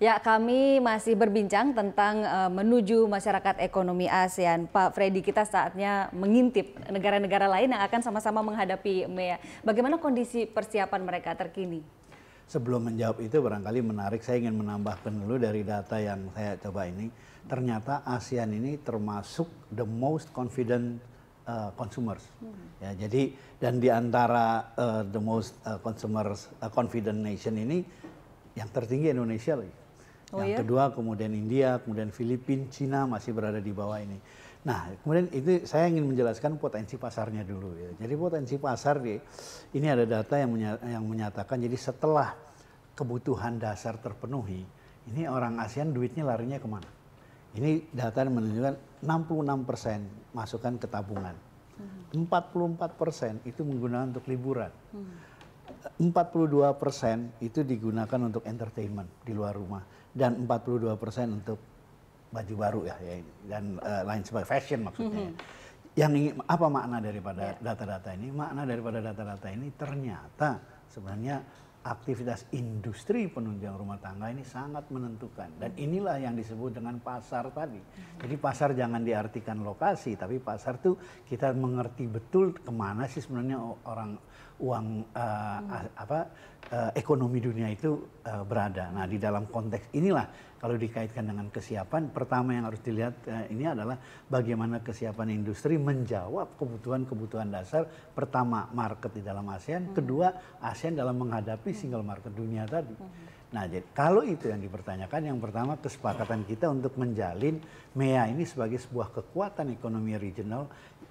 Ya, kami masih berbincang tentang uh, menuju masyarakat ekonomi ASEAN. Pak Freddy, kita saatnya mengintip negara-negara lain yang akan sama-sama menghadapi MEA. Bagaimana kondisi persiapan mereka terkini? Sebelum menjawab itu barangkali menarik, saya ingin menambahkan dulu dari data yang saya coba ini. Ternyata ASEAN ini termasuk the most confident uh, consumers. Hmm. Ya, jadi dan di antara uh, the most uh, consumers uh, confident nation ini yang tertinggi Indonesia lagi. Oh, yang iya? kedua kemudian India, kemudian Filipina, Cina masih berada di bawah ini. Nah, kemudian itu saya ingin menjelaskan potensi pasarnya dulu. Ya. Jadi potensi pasar di ini ada data yang, yang menyatakan jadi setelah kebutuhan dasar terpenuhi, ini orang ASEAN duitnya larinya kemana? Ini data yang menunjukkan 66 persen masukan ke tabungan, 44 persen itu menggunakan untuk liburan. Hmm. 42 persen itu digunakan untuk entertainment di luar rumah dan 42 persen untuk baju baru ya, ya dan uh, lain sebagai fashion maksudnya. Mm -hmm. Yang ingin, apa makna daripada ya. data-data ini? Makna daripada data-data ini ternyata sebenarnya aktivitas industri penunjang rumah tangga ini sangat menentukan dan inilah yang disebut dengan pasar tadi. Mm-hmm. Jadi pasar jangan diartikan lokasi tapi pasar tuh kita mengerti betul kemana sih sebenarnya orang uang eh, apa eh, ekonomi dunia itu eh, berada. Nah, di dalam konteks inilah kalau dikaitkan dengan kesiapan, pertama yang harus dilihat ini adalah bagaimana kesiapan industri menjawab kebutuhan-kebutuhan dasar pertama market di dalam ASEAN, hmm. kedua ASEAN dalam menghadapi hmm. single market dunia tadi. Hmm. Nah, jadi kalau itu yang dipertanyakan, yang pertama kesepakatan kita untuk menjalin MEA ini sebagai sebuah kekuatan ekonomi regional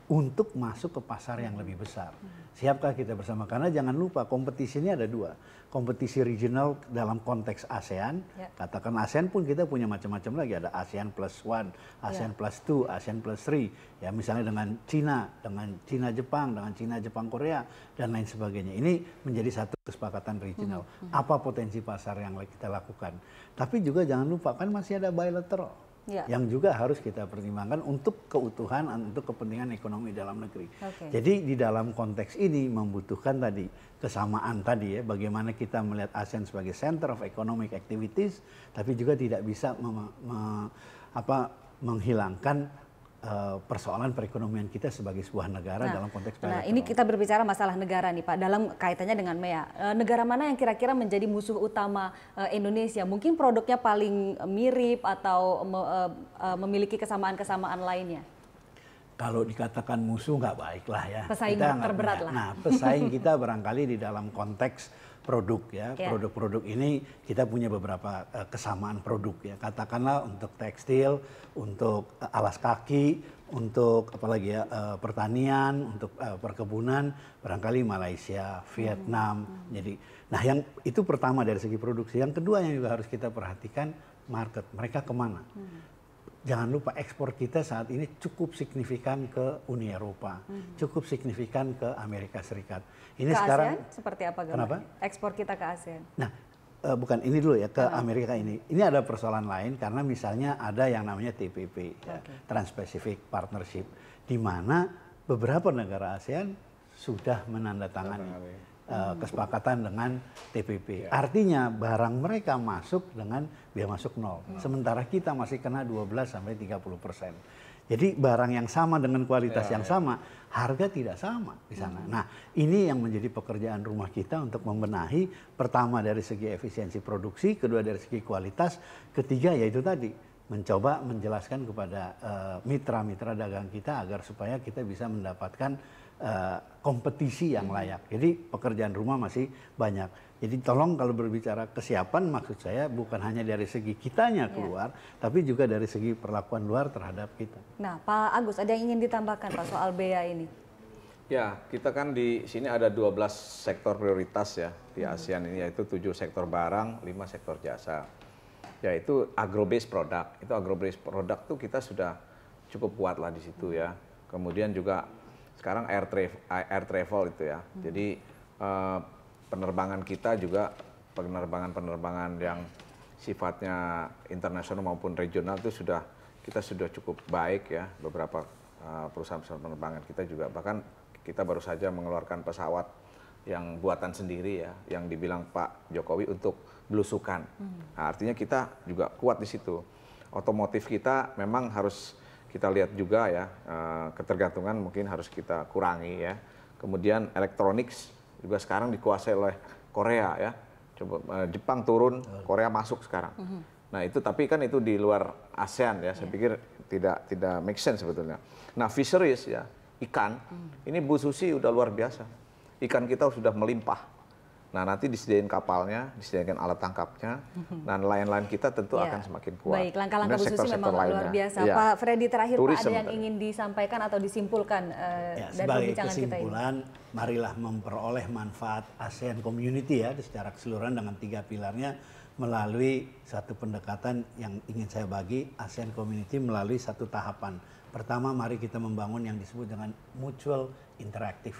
untuk masuk ke pasar yang lebih besar. Siapkah kita bersama? Karena jangan lupa kompetisi ini ada dua. Kompetisi regional dalam konteks ASEAN, ya. katakan ASEAN pun kita punya macam-macam lagi. Ada ASEAN plus one, ASEAN ya. plus two, ASEAN plus three. Ya misalnya dengan Cina, dengan Cina Jepang, dengan Cina Jepang Korea dan lain sebagainya. Ini menjadi satu kesepakatan regional. -hmm. hmm. Apa potensi pasar yang kita lakukan? Tapi juga jangan lupa kan masih ada bilateral ya. yang juga harus kita pertimbangkan untuk keutuhan untuk kepentingan ekonomi dalam negeri. Okay. Jadi di dalam konteks ini membutuhkan tadi kesamaan tadi ya bagaimana kita melihat ASEAN sebagai center of economic activities tapi juga tidak bisa me, me, apa menghilangkan Eh, persoalan perekonomian kita sebagai sebuah negara nah, dalam konteks Nah, ini kita berbicara masalah negara nih Pak, dalam kaitannya dengan MEA. Eh, negara mana yang kira-kira menjadi musuh utama eh, Indonesia? Mungkin produknya paling mirip atau memiliki kesamaan-kesamaan lainnya? Kalau dikatakan musuh nggak baik lah ya. Pesaing kita terberat lah. Nah, pesaing kita barangkali di dalam konteks produk ya. Produk-produk yeah. ini kita punya beberapa uh, kesamaan produk ya. Katakanlah untuk tekstil, untuk uh, alas kaki, untuk apalagi ya uh, pertanian, untuk uh, perkebunan, barangkali Malaysia, Vietnam. Mm -hmm. Jadi nah yang itu pertama dari segi produksi. Yang kedua yang juga harus kita perhatikan market. Mereka kemana? Mm -hmm jangan lupa ekspor kita saat ini cukup signifikan ke Uni Eropa, -hmm. cukup signifikan ke Amerika Serikat. Ini ke sekarang ASEAN seperti apa gambarnya? Kenapa? Ekspor kita ke ASEAN. Nah, uh, bukan ini dulu ya ke hmm. Amerika ini. Ini ada persoalan lain karena misalnya ada yang namanya TPP, okay. ya, Trans-Pacific Partnership, di mana beberapa negara ASEAN sudah menandatangani uh, kesepakatan dengan TPP. Yeah. Artinya barang mereka masuk dengan biaya masuk nol. Hmm. Sementara kita masih kena 12 sampai 30 persen. Jadi barang yang sama dengan kualitas ya, yang ya. sama, harga tidak sama di sana. Hmm. Nah, ini yang menjadi pekerjaan rumah kita untuk membenahi pertama dari segi efisiensi produksi, kedua dari segi kualitas, ketiga yaitu tadi mencoba menjelaskan kepada eh, mitra-mitra dagang kita agar supaya kita bisa mendapatkan eh, kompetisi yang hmm. layak. Jadi pekerjaan rumah masih banyak. Jadi tolong kalau berbicara kesiapan maksud saya bukan hanya dari segi kitanya iya. keluar, ya. tapi juga dari segi perlakuan luar terhadap kita. Nah, Pak Agus ada yang ingin ditambahkan Pak soal bea ini? Ya, kita kan di sini ada 12 sektor prioritas ya di hmm. ASEAN ini yaitu 7 sektor barang, 5 sektor jasa yaitu agro based product. Itu agro based product tuh kita sudah cukup kuat lah di situ ya. Kemudian juga sekarang air, travel, air travel itu ya. Hmm. Jadi eh, penerbangan kita juga penerbangan-penerbangan yang sifatnya internasional maupun regional itu sudah kita sudah cukup baik ya beberapa eh, perusahaan-perusahaan penerbangan kita juga bahkan kita baru saja mengeluarkan pesawat yang buatan sendiri ya, yang dibilang Pak Jokowi untuk belusukan. Hmm. Nah, artinya kita juga kuat di situ. Otomotif kita memang harus kita lihat juga ya, eh, ketergantungan mungkin harus kita kurangi ya. Kemudian elektronik juga sekarang dikuasai oleh Korea ya. Coba eh, Jepang turun, Korea masuk sekarang. Hmm. Nah itu tapi kan itu di luar ASEAN ya. Saya yeah. pikir tidak tidak make sense sebetulnya. Nah fisheries ya ikan, hmm. ini Bu Susi udah luar biasa ikan kita sudah melimpah. Nah nanti disediain kapalnya, disediakan alat tangkapnya, nah mhm. nelayan lain kita tentu ya. akan semakin kuat. Baik, langkah-langkah khususnya -langkah memang lainnya. luar biasa. Ya. Pak Freddy terakhir Tourism, Pak ada yang ingin disampaikan atau disimpulkan uh, ya, dari perbincangan kita ini? Sebagai kesimpulan, marilah memperoleh manfaat ASEAN Community ya secara keseluruhan dengan tiga pilarnya melalui satu pendekatan yang ingin saya bagi ASEAN Community melalui satu tahapan. Pertama, mari kita membangun yang disebut dengan mutual interactive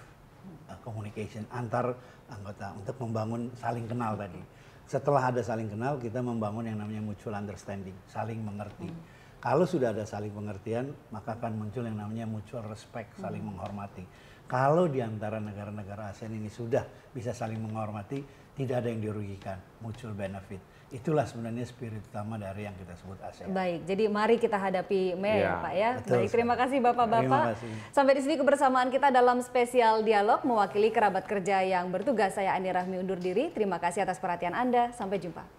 communication antar anggota untuk membangun saling kenal tadi. Setelah ada saling kenal, kita membangun yang namanya mutual understanding, saling mengerti. Hmm. Kalau sudah ada saling pengertian, maka akan muncul yang namanya mutual respect, hmm. saling hmm. menghormati. Kalau di antara negara-negara ASEAN ini sudah bisa saling menghormati, tidak ada yang dirugikan, mutual benefit. Itulah sebenarnya spirit utama dari yang kita sebut ASEAN. Baik, jadi mari kita hadapi Mei ya, Pak ya. Betul, Baik, terima kasih Bapak-Bapak. Sampai di sini kebersamaan kita dalam spesial dialog mewakili kerabat kerja yang bertugas saya Andi Rahmi undur diri. Terima kasih atas perhatian Anda. Sampai jumpa.